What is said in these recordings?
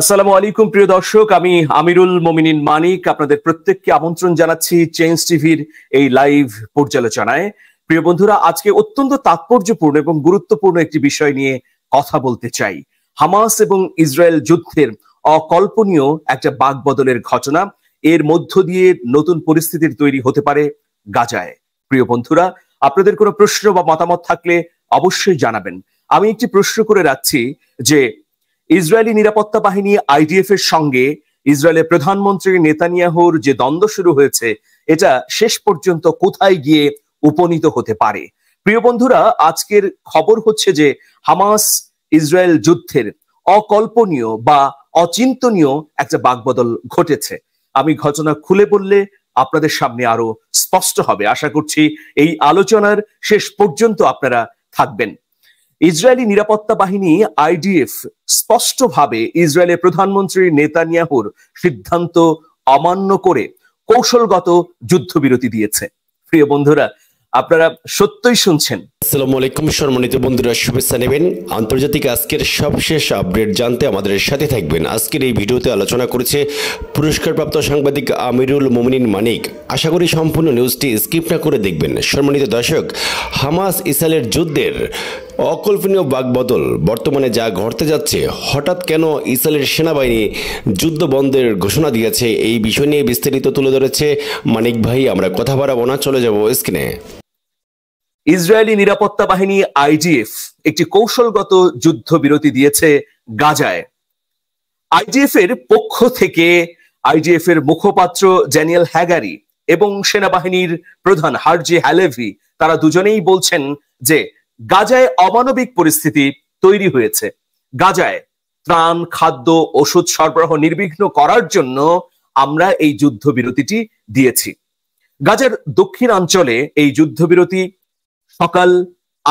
আসসালামু আলাইকুম প্রিয় দর্শক আমি আমিরুল মোমিনিন মানিক আপনাদের প্রত্যেককে আমন্ত্রণ জানাচ্ছি চেঞ্জ টিভির এই লাইভ পর্যালোচনায় প্রিয় বন্ধুরা আজকে অত্যন্ত তাৎপর্যপূর্ণ এবং গুরুত্বপূর্ণ একটি বিষয় নিয়ে কথা বলতে চাই হামাস এবং ইসরায়েল যুদ্ধের অকল্পনীয় একটা বাকবদলের ঘটনা এর মধ্য দিয়ে নতুন পরিস্থিতির তৈরি হতে পারে গাজায় প্রিয় বন্ধুরা আপনাদের কোনো প্রশ্ন বা মতামত থাকলে অবশ্যই জানাবেন আমি একটি প্রশ্ন করে রাখছি যে ইসরায়েলি নিরাপত্তা বাহিনী আইডিএফ এর সঙ্গে ইসরায়েলের প্রধানমন্ত্রী নেতানিয়াহুর যে দ্বন্দ্ব শুরু হয়েছে এটা শেষ পর্যন্ত কোথায় গিয়ে উপনীত হতে পারে প্রিয় বন্ধুরা আজকের খবর হচ্ছে যে হামাস ইসরায়েল যুদ্ধের অকল্পনীয় বা অচিন্তনীয় একটা বাকবদল ঘটেছে আমি ঘটনা খুলে বললে আপনাদের সামনে আরো স্পষ্ট হবে আশা করছি এই আলোচনার শেষ পর্যন্ত আপনারা থাকবেন ইসরায়েলি নিরাপত্তা বাহিনী আইডিএফ স্পষ্টভাবে ইসরায়েলের প্রধানমন্ত্রী নেতানিয়াহুর সিদ্ধান্ত অমান্য করে কৌশলগত যুদ্ধবিরতি দিয়েছে প্রিয় বন্ধুরা আপনারা সত্যই শুনছেন আসসালামু আলাইকুম সম্মানিত বন্ধুরা শুভেচ্ছা নেবেন আন্তর্জাতিক আজকের সবশেষ আপডেট জানতে আমাদের সাথে থাকবেন আজকের এই ভিডিওতে আলোচনা করেছে পুরস্কারপ্রাপ্ত সাংবাদিক আমিরুল মোমিনিন মানিক আশা করি সম্পূর্ণ নিউজটি স্কিপ না করে দেখবেন সম্মানিত দর্শক হামাস ইসালের যুদ্ধের অকল্পনীয় বাকবদল বর্তমানে যা ঘটতে যাচ্ছে হঠাৎ কেন ইসরায়েলের সেনাবাহিনী যুদ্ধ বন্ধের ঘোষণা দিয়েছে এই বিষয় নিয়ে বিস্তারিত তুলে ধরেছে মানিক ভাই আমরা কথা বাড়াবো না চলে যাব স্ক্রিনে ইসরায়েলি নিরাপত্তা বাহিনী আইজিএফ একটি কৌশলগত যুদ্ধ বিরতি দিয়েছে গাজায় আইজিএফ এর পক্ষ থেকে আইজিএফ এর মুখপাত্র ড্যানিয়েল হ্যাগারি এবং সেনাবাহিনীর প্রধান হারজি হ্যালেভি তারা দুজনেই বলছেন যে গাজায় অমানবিক পরিস্থিতি তৈরি হয়েছে গাজায় ত্রাণ খাদ্য ওষুধ সরবরাহ নির্বিঘ্ন করার জন্য আমরা এই যুদ্ধবিরতিটি দিয়েছি গাজার দক্ষিণাঞ্চলে এই যুদ্ধবিরতি সকাল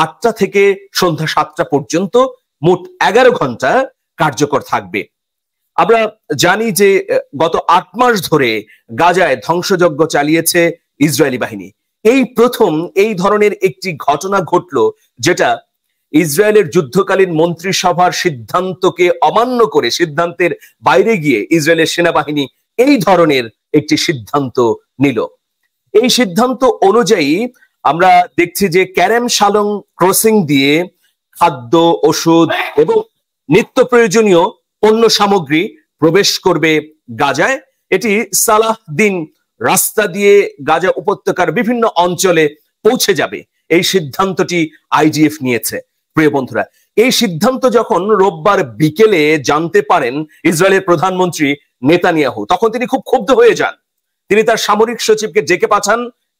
আটটা থেকে সন্ধ্যা সাতটা পর্যন্ত মোট এগারো ঘন্টা কার্যকর থাকবে আমরা জানি যে গত আট মাস ধরে গাজায় ধ্বংসযজ্ঞ চালিয়েছে ইসরায়েলি বাহিনী এই প্রথম এই ধরনের একটি ঘটনা ঘটল যেটা ইসরায়েলের যুদ্ধকালীন মন্ত্রিসভার সিদ্ধান্তকে অমান্য করে সিদ্ধান্তের বাইরে গিয়ে ইসরায়েলের সেনাবাহিনী এই ধরনের একটি সিদ্ধান্ত নিল এই সিদ্ধান্ত অনুযায়ী আমরা দেখছি যে ক্যারেম শালং ক্রসিং দিয়ে খাদ্য ওষুধ এবং নিত্য প্রয়োজনীয় পণ্য সামগ্রী প্রবেশ করবে গাজায় এটি সালাহদ্দিন রাস্তা দিয়ে গাজা উপত্যকার বিভিন্ন অঞ্চলে পৌঁছে যাবে এই সিদ্ধান্তটি আইজিএফ নিয়েছে প্রিয় বন্ধুরা এই সিদ্ধান্ত যখন রোববার বিকেলে জানতে পারেন ইসরায়েলের প্রধানমন্ত্রী নেতানিয়াহু তখন তিনি খুব ক্ষুব্ধ হয়ে যান তিনি তার সামরিক সচিবকে ডেকে পাঠান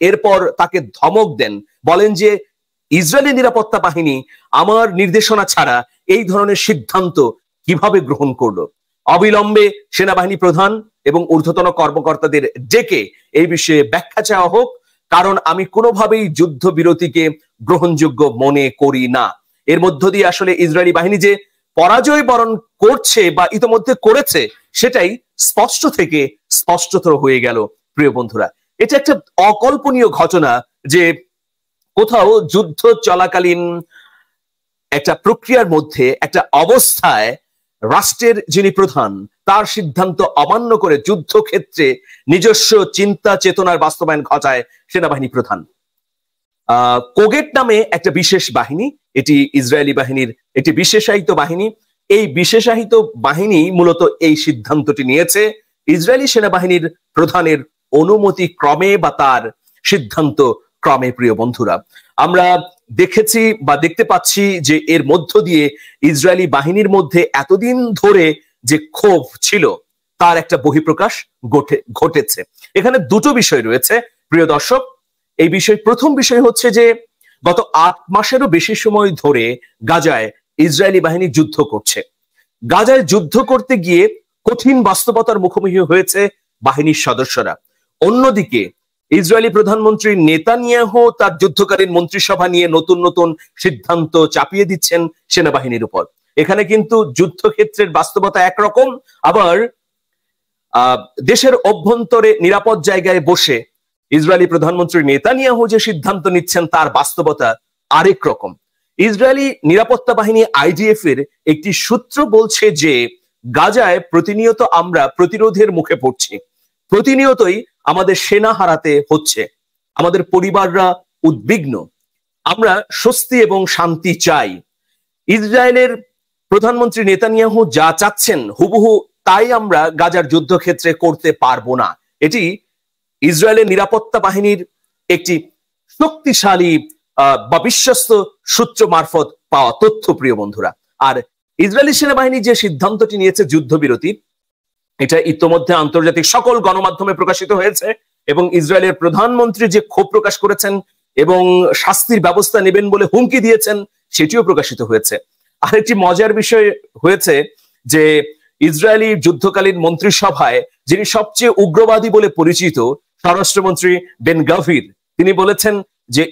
এরপর তাকে ধমক দেন বলেন যে ইসরায়েলি নিরাপত্তা বাহিনী আমার নির্দেশনা ছাড়া এই ধরনের সিদ্ধান্ত কিভাবে গ্রহণ করলো অবিলম্বে সেনাবাহিনী প্রধান এবং ঊর্ধ্বতন কর্মকর্তাদের ডেকে এই বিষয়ে ব্যাখ্যা চাওয়া হোক কারণ আমি কোনোভাবেই যুদ্ধবিরতিকে গ্রহণযোগ্য মনে করি না এর মধ্য দিয়ে আসলে ইসরায়েলি বাহিনী যে পরাজয় বরণ করছে বা ইতোমধ্যে করেছে সেটাই স্পষ্ট থেকে স্পষ্টতর হয়ে গেল প্রিয় বন্ধুরা এটা একটা অকল্পনীয় ঘটনা যে কোথাও যুদ্ধ চলাকালীন একটা প্রক্রিয়ার মধ্যে একটা অবস্থায় রাষ্ট্রের যিনি প্রধান তার সিদ্ধান্ত অমান্য করে যুদ্ধক্ষেত্রে নিজস্ব চিন্তা চেতনার বাস্তবায়ন ঘটায় সেনাবাহিনী প্রধান কোগেট নামে একটা বিশেষ বাহিনী এটি ইসরায়েলি বাহিনীর একটি বিশেষায়িত বাহিনী এই বিশেষায়িত বাহিনী মূলত এই সিদ্ধান্তটি নিয়েছে ইসরায়েলি সেনাবাহিনীর প্রধানের অনুমতি ক্রমে বা তার সিদ্ধান্ত ক্রমে প্রিয় বন্ধুরা আমরা দেখেছি বা দেখতে পাচ্ছি যে এর মধ্য দিয়ে ইসরায়েলি বাহিনীর মধ্যে এতদিন ধরে যে ক্ষোভ ছিল তার একটা বহিঃপ্রকাশ ঘটেছে এখানে দুটো বিষয় রয়েছে প্রিয় দর্শক এই বিষয় প্রথম বিষয় হচ্ছে যে গত আট মাসেরও বেশি সময় ধরে গাজায় ইসরায়েলি বাহিনী যুদ্ধ করছে গাজায় যুদ্ধ করতে গিয়ে কঠিন বাস্তবতার মুখোমুখি হয়েছে বাহিনীর সদস্যরা অন্যদিকে ইসরায়েলি প্রধানমন্ত্রী নেতানিয়াহ তার যুদ্ধকালীন মন্ত্রিসভা নিয়ে নতুন নতুন সিদ্ধান্ত চাপিয়ে দিচ্ছেন সেনাবাহিনীর উপর এখানে কিন্তু যুদ্ধক্ষেত্রের বাস্তবতা একরকম আবার দেশের অভ্যন্তরে নিরাপদ জায়গায় বসে ইসরায়েলি প্রধানমন্ত্রী নেতানিয়াহ যে সিদ্ধান্ত নিচ্ছেন তার বাস্তবতা আরেক রকম ইসরায়েলি নিরাপত্তা বাহিনী আইডিএফ এর একটি সূত্র বলছে যে গাজায় প্রতিনিয়ত আমরা প্রতিরোধের মুখে পড়ছি প্রতিনিয়তই আমাদের সেনা হারাতে হচ্ছে আমাদের পরিবাররা উদ্বিগ্ন আমরা স্বস্তি এবং শান্তি চাই ইসরায়েলের প্রধানমন্ত্রী নেতানিয়াহু যা চাচ্ছেন হুবহু তাই আমরা গাজার যুদ্ধক্ষেত্রে করতে পারবো না এটি ইসরায়েলের নিরাপত্তা বাহিনীর একটি শক্তিশালী বা বিশ্বস্ত সূত্র মারফত পাওয়া তথ্য প্রিয় বন্ধুরা আর ইসরায়েলি সেনাবাহিনী যে সিদ্ধান্তটি নিয়েছে যুদ্ধবিরতির এটা ইতোমধ্যে আন্তর্জাতিক সকল গণমাধ্যমে প্রকাশিত হয়েছে এবং ইসরায়েলের প্রধানমন্ত্রী যে ক্ষোভ প্রকাশ করেছেন এবং শাস্তির ব্যবস্থা নেবেন বলে হুমকি দিয়েছেন সেটিও প্রকাশিত হয়েছে আরেকটি মজার বিষয় হয়েছে যে ইসরায়েলি যুদ্ধকালীন মন্ত্রিসভায় যিনি সবচেয়ে উগ্রবাদী বলে পরিচিত স্বরাষ্ট্রমন্ত্রী বেন গাভির তিনি বলেছেন যে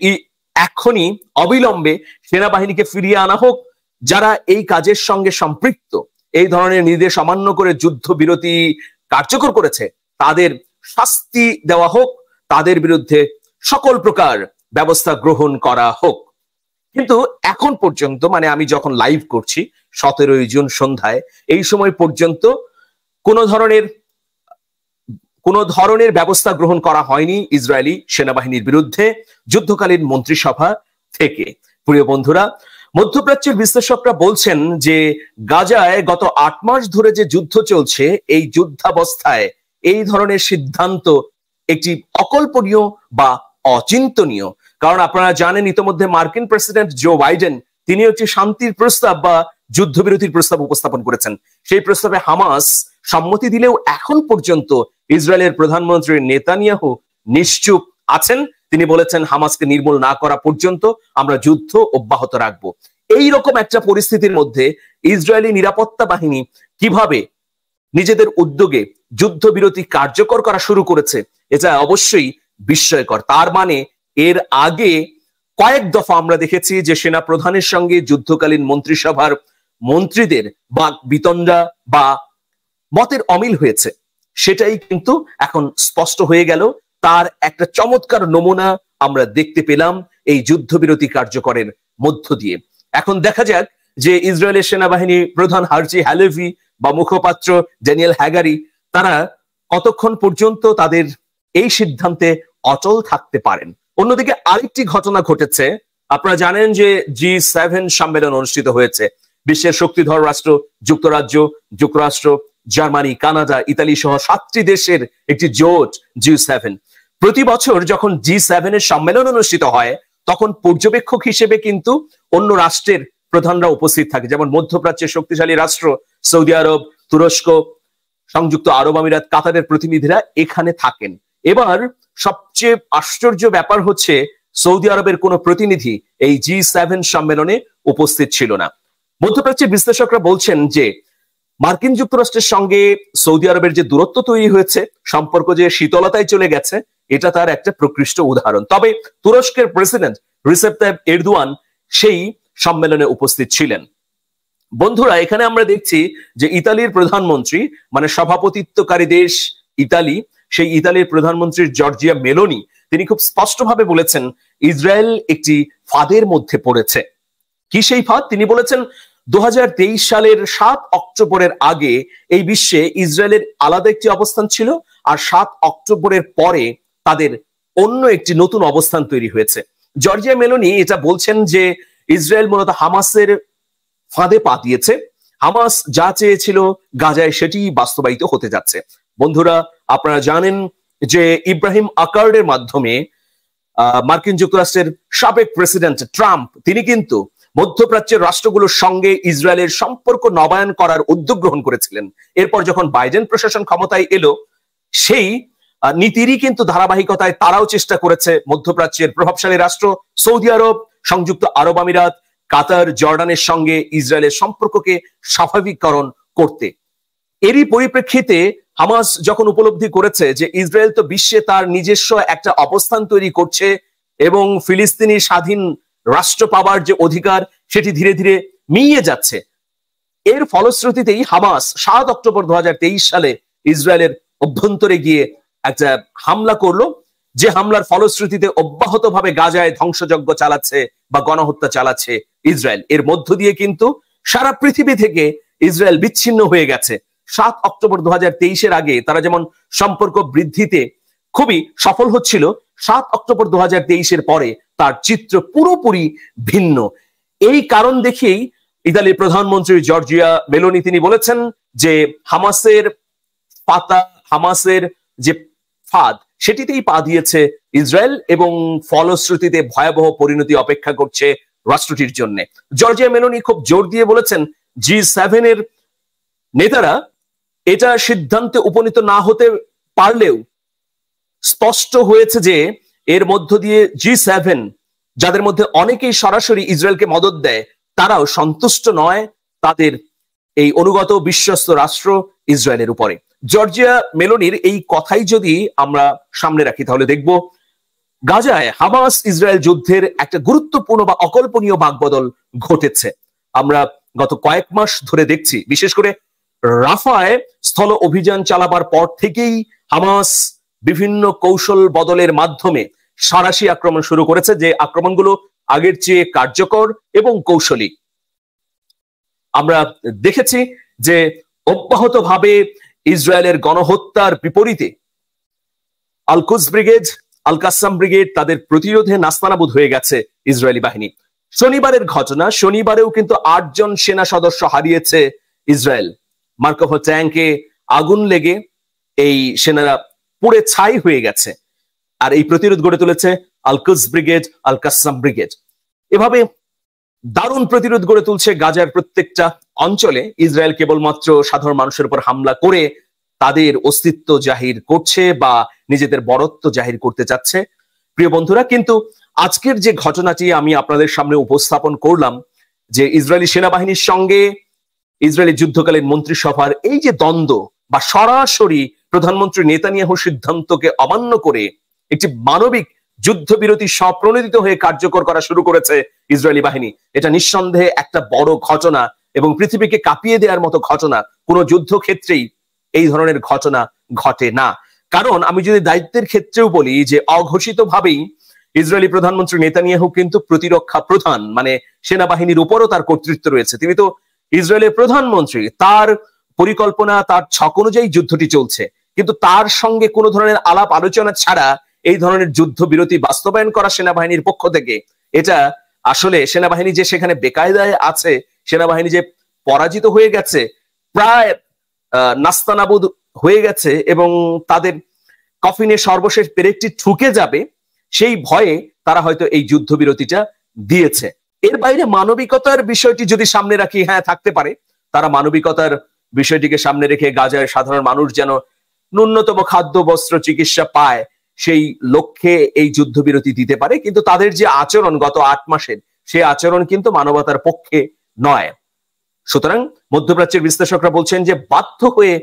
এখনই অবিলম্বে সেনাবাহিনীকে ফিরিয়ে আনা হোক যারা এই কাজের সঙ্গে সম্পৃক্ত এই ধরনের নির্দেশ অমান্য করে যুদ্ধবিরতি কার্যকর করেছে তাদের শাস্তি দেওয়া হোক তাদের বিরুদ্ধে সকল প্রকার ব্যবস্থা গ্রহণ করা হোক কিন্তু এখন পর্যন্ত মানে আমি যখন লাইভ করছি সতেরোই জুন সন্ধ্যায় এই সময় পর্যন্ত কোনো ধরনের কোনো ধরনের ব্যবস্থা গ্রহণ করা হয়নি ইসরায়েলি সেনাবাহিনীর বিরুদ্ধে যুদ্ধকালীন মন্ত্রিসভা থেকে প্রিয় বন্ধুরা মধ্যপ্রাচ্যের বিশ্লেষকরা বলছেন যে গাজায় গত আট মাস ধরে যে যুদ্ধ চলছে এই যুদ্ধাবস্থায় এই ধরনের সিদ্ধান্ত একটি অকল্পনীয় বা অচিন্তনীয় কারণ আপনারা জানেন ইতিমধ্যে মার্কিন প্রেসিডেন্ট জো বাইডেন তিনি একটি শান্তির প্রস্তাব বা যুদ্ধবিরতির প্রস্তাব উপস্থাপন করেছেন সেই প্রস্তাবে হামাস সম্মতি দিলেও এখন পর্যন্ত ইসরায়েলের প্রধানমন্ত্রী নেতানিয়াহু নিশ্চুপ আছেন তিনি বলেছেন হামাসকে নির্মূল না করা পর্যন্ত আমরা যুদ্ধ অব্যাহত রাখবো এই রকম একটা পরিস্থিতির মধ্যে ইসরায়েলি নিরাপত্তা বাহিনী কিভাবে নিজেদের উদ্যোগে যুদ্ধ বিরতি কার্যকর করা শুরু করেছে এটা অবশ্যই বিস্ময়কর তার মানে এর আগে কয়েক দফা আমরা দেখেছি যে সেনা প্রধানের সঙ্গে যুদ্ধকালীন মন্ত্রিসভার মন্ত্রীদের বা বিতণ্ডা বা মতের অমিল হয়েছে সেটাই কিন্তু এখন স্পষ্ট হয়ে গেল তার একটা চমৎকার নমুনা আমরা দেখতে পেলাম এই যুদ্ধবিরতি কার্যকরের মধ্য দিয়ে এখন দেখা যাক যে ইসরায়েলের সেনাবাহিনী প্রধান হার্জি হ্যালেভি বা মুখপাত্র ড্যানিয়েল হ্যাগারি তারা কতক্ষণ পর্যন্ত তাদের এই সিদ্ধান্তে অচল থাকতে পারেন অন্যদিকে আরেকটি ঘটনা ঘটেছে আপনারা জানেন যে জি সেভেন সম্মেলন অনুষ্ঠিত হয়েছে বিশ্বের শক্তিধর রাষ্ট্র যুক্তরাজ্য যুক্তরাষ্ট্র জার্মানি কানাডা ইতালি সহ সাতটি দেশের একটি জোট জি সেভেন প্রতি বছর যখন জি সেভেন এর সম্মেলন অনুষ্ঠিত হয় তখন পর্যবেক্ষক হিসেবে কিন্তু অন্য রাষ্ট্রের প্রধানরা উপস্থিত থাকে যেমন মধ্যপ্রাচ্যের শক্তিশালী রাষ্ট্র সৌদি আরব তুরস্ক সংযুক্ত আরব আমিরাত কাতারের প্রতিনিধিরা এখানে থাকেন এবার সবচেয়ে আশ্চর্য ব্যাপার হচ্ছে সৌদি আরবের কোনো প্রতিনিধি এই জি সেভেন সম্মেলনে উপস্থিত ছিল না মধ্যপ্রাচ্যের বিশ্লেষকরা বলছেন যে মার্কিন যুক্তরাষ্ট্রের সঙ্গে সৌদি আরবের যে দূরত্ব তৈরি হয়েছে সম্পর্ক যে শীতলতায় চলে গেছে এটা তার একটা প্রকৃষ্ট উদাহরণ তবে তুরস্কের প্রেসিডেন্ট রিসেপ তাইব এরদুয়ান সেই সম্মেলনে উপস্থিত ছিলেন বন্ধুরা এখানে আমরা দেখছি যে ইতালির প্রধানমন্ত্রী মানে সভাপতিত্বকারী দেশ ইতালি সেই ইতালির প্রধানমন্ত্রী জর্জিয়া মেলোনি তিনি খুব স্পষ্টভাবে বলেছেন ইসরায়েল একটি ফাঁদের মধ্যে পড়েছে কি সেই ফাঁদ তিনি বলেছেন দু সালের সাত অক্টোবরের আগে এই বিশ্বে ইসরায়েলের আলাদা একটি অবস্থান ছিল আর সাত অক্টোবরের পরে তাদের অন্য একটি নতুন অবস্থান তৈরি হয়েছে জর্জিয়া মেলোনি এটা বলছেন যে ইসরায়েল মূলত হামাসের ফাঁদে পা দিয়েছে হামাস যা চেয়েছিল গাজায় সেটি বাস্তবায়িত হতে যাচ্ছে বন্ধুরা আপনারা জানেন যে ইব্রাহিম আকার্ডের মাধ্যমে মার্কিন যুক্তরাষ্ট্রের সাবেক প্রেসিডেন্ট ট্রাম্প তিনি কিন্তু মধ্যপ্রাচ্যের রাষ্ট্রগুলোর সঙ্গে ইসরায়েলের সম্পর্ক নবায়ন করার উদ্যোগ গ্রহণ করেছিলেন এরপর যখন বাইডেন প্রশাসন ক্ষমতায় এলো সেই নীতিরই কিন্তু ধারাবাহিকতায় তারাও চেষ্টা করেছে মধ্যপ্রাচ্যের প্রভাবশালী রাষ্ট্র সৌদি আরব সংযুক্ত আরব আমিরাত কাতার জর্ডানের সঙ্গে ইসরায়েলের সম্পর্ককে স্বাভাবিককরণ করতে এরই পরিপ্রেক্ষিতে হামাস যখন উপলব্ধি করেছে যে ইসরায়েল তো বিশ্বে তার নিজস্ব একটা অবস্থান তৈরি করছে এবং ফিলিস্তিনি স্বাধীন রাষ্ট্র পাবার যে অধিকার সেটি ধীরে ধীরে মিইয়ে যাচ্ছে এর ফলশ্রুতিতেই হামাস সাত অক্টোবর দু সালে ইসরায়েলের অভ্যন্তরে গিয়ে একটা হামলা করলো যে হামলার ফলশ্রুতিতে অব্যাহত ভাবে গাজায় ধ্বংসযজ্ঞ চালাচ্ছে বা গণহত্যা চালাচ্ছে ইসরায়েল এর মধ্য দিয়ে কিন্তু সারা পৃথিবী থেকে ইসরায়েল বিচ্ছিন্ন হয়ে গেছে সাত অক্টোবর দু হাজার আগে তারা যেমন সম্পর্ক বৃদ্ধিতে খুবই সফল হচ্ছিল সাত অক্টোবর দু হাজার পরে তার চিত্র পুরোপুরি ভিন্ন এই কারণ দেখেই ইতালির প্রধানমন্ত্রী জর্জিয়া মেলোনি তিনি বলেছেন যে হামাসের পাতা হামাসের যে ফাঁদ সেটিতেই পা দিয়েছে ইসরায়েল এবং ফলশ্রুতিতে ভয়াবহ পরিণতি অপেক্ষা করছে রাষ্ট্রটির জন্য জর্জিয়া মেলোনি খুব জোর দিয়ে বলেছেন জি সেভেনের নেতারা এটা সিদ্ধান্তে উপনীত না হতে পারলেও স্পষ্ট হয়েছে যে এর মধ্য দিয়ে জি সেভেন যাদের মধ্যে অনেকেই সরাসরি ইসরায়েলকে মদত দেয় তারাও সন্তুষ্ট নয় তাদের এই অনুগত বিশ্বস্ত রাষ্ট্র ইসরায়েলের উপরে জর্জিয়া মেলোনির এই কথাই যদি আমরা সামনে রাখি তাহলে দেখব গাজায় হামাস ইসরায়েল যুদ্ধের একটা গুরুত্বপূর্ণ বা অকল্পনীয় বাকবদল ঘটেছে আমরা গত কয়েক মাস ধরে দেখছি বিশেষ করে রাফায় স্থল অভিযান চালাবার পর থেকেই হামাস বিভিন্ন কৌশল বদলের মাধ্যমে সারাশি আক্রমণ শুরু করেছে যে আক্রমণগুলো আগের চেয়ে কার্যকর এবং কৌশলী আমরা দেখেছি যে অব্যাহতভাবে ইসরায়েলের গণহত্যার বিপরীতে Al Quds brigade Al Qassam brigade তাদের প্রতিরোধে নাস্তানাবুদ হয়ে গেছে ইসরায়েলি বাহিনী শনিবারের ঘটনা শনিবারেও কিন্তু আটজন সেনা সদস্য হারিয়েছে ইসরায়েল মার্কভ ট্যাঙ্কে আগুন লেগে এই সেনারা পুড়ে ছাই হয়ে গেছে আর এই প্রতিরোধ গড়ে তুলেছে Al Quds brigade Al Qassam brigade এভাবে দারুণ প্রতিরোধ গড়ে তুলছে গাজার প্রত্যেকটা অঞ্চলে ইসরায়েল কেবলমাত্র সাধারণ মানুষের উপর হামলা করে তাদের অস্তিত্ব জাহির করছে বা নিজেদের বরত্ব জাহির করতে চাচ্ছে প্রিয় বন্ধুরা কিন্তু আজকের যে ঘটনাটি আমি আপনাদের সামনে উপস্থাপন করলাম যে ইসরায়েলি সেনাবাহিনীর সঙ্গে ইসরায়েলি যুদ্ধকালীন মন্ত্রিসভার এই যে দ্বন্দ্ব বা সরাসরি প্রধানমন্ত্রী নেতানিয়াহ সিদ্ধান্তকে অমান্য করে একটি মানবিক যুদ্ধবিরতি স্বপ্রণোদিত হয়ে কার্যকর করা শুরু করেছে ইসরায়েলি বাহিনী এটা নিঃসন্দেহে একটা বড় ঘটনা এবং পৃথিবীকে কাঁপিয়ে দেওয়ার মতো ঘটনা কোনো যুদ্ধক্ষেত্রেই এই ধরনের ঘটনা ঘটে না কারণ আমি যদি দায়িত্বের ক্ষেত্রেও বলি যে ভাবেই ইসরায়েলি প্রধানমন্ত্রী নেতানিয়াহু কিন্তু প্রতিরক্ষা প্রধান মানে সেনাবাহিনীর উপরও তার কর্তৃত্ব রয়েছে তিনি তো ইসরায়েলের প্রধানমন্ত্রী তার পরিকল্পনা তার ছক অনুযায়ী যুদ্ধটি চলছে কিন্তু তার সঙ্গে কোনো ধরনের আলাপ আলোচনা ছাড়া এই ধরনের যুদ্ধ বিরতি বাস্তবায়ন করা সেনাবাহিনীর পক্ষ থেকে এটা আসলে সেনাবাহিনী যে সেখানে বেকায়দায় আছে সেনাবাহিনী যে পরাজিত হয়ে গেছে প্রায় নাস্তানাবুদ হয়ে গেছে এবং তাদের কফিনে সর্বশেষ পেরেকটি ঠুকে যাবে সেই ভয়ে তারা হয়তো এই যুদ্ধবিরতিটা দিয়েছে এর বাইরে মানবিকতার বিষয়টি যদি সামনে রাখি হ্যাঁ থাকতে পারে তারা মানবিকতার বিষয়টিকে সামনে রেখে গাজায় সাধারণ মানুষ যেন ন্যূনতম খাদ্য বস্ত্র চিকিৎসা পায় সেই লক্ষ্যে এই যুদ্ধবিরতি দিতে পারে কিন্তু তাদের যে আচরণ গত আট মাসের সেই আচরণ কিন্তু মানবতার পক্ষে নয় সুতরাং মধ্যপ্রাচ্যের বিশ্লেষকরা বলছেন যে বাধ্য হয়ে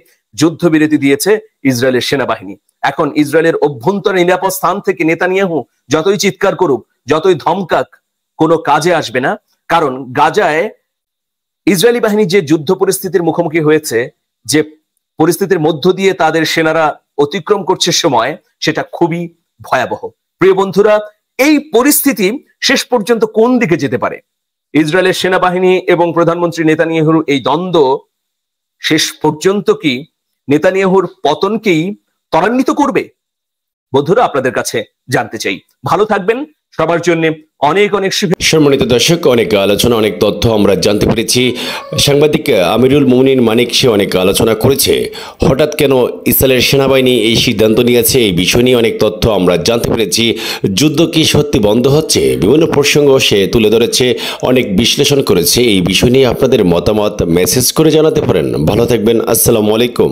যুদ্ধবিরতি দিয়েছে ইসরায়েলের সেনাবাহিনী এখন ইসরায়েলের অভ্যন্তর নিরাপদ স্থান থেকে নেতা নেতানিয়াহু যতই চিৎকার করুক যতই ধমকাক কোনো কাজে আসবে না কারণ গাজায় ইসরায়েলি বাহিনী যে যুদ্ধ পরিস্থিতির মুখোমুখি হয়েছে যে পরিস্থিতির মধ্য দিয়ে তাদের সেনারা অতিক্রম করছে সময় সেটা খুবই ভয়াবহ প্রিয় বন্ধুরা এই পরিস্থিতি শেষ পর্যন্ত কোন দিকে যেতে পারে ইসরায়েলের সেনাবাহিনী এবং প্রধানমন্ত্রী নেতানিয়াহুর এই দ্বন্দ্ব শেষ পর্যন্ত কি নেতানিয়াহুর পতনকেই ত্বরান্বিত করবে বন্ধুরা আপনাদের কাছে জানতে চাই ভালো থাকবেন সবার জন্য অনেক অনেক সম্মানিত দর্শক অনেক আলোচনা অনেক তথ্য আমরা জানতে পেরেছি সাংবাদিক আমিরুল মুমিনিন মানিক সে অনেক আলোচনা করেছে হঠাৎ কেন ইসরায়েলের সেনাবাহিনী এই সিদ্ধান্ত নিয়েছে এই বিষয় নিয়ে অনেক তথ্য আমরা জানতে পেরেছি যুদ্ধ কি সত্যি বন্ধ হচ্ছে বিভিন্ন প্রসঙ্গ সে তুলে ধরেছে অনেক বিশ্লেষণ করেছে এই বিষয় নিয়ে আপনাদের মতামত মেসেজ করে জানাতে পারেন ভালো থাকবেন আসসালামু আলাইকুম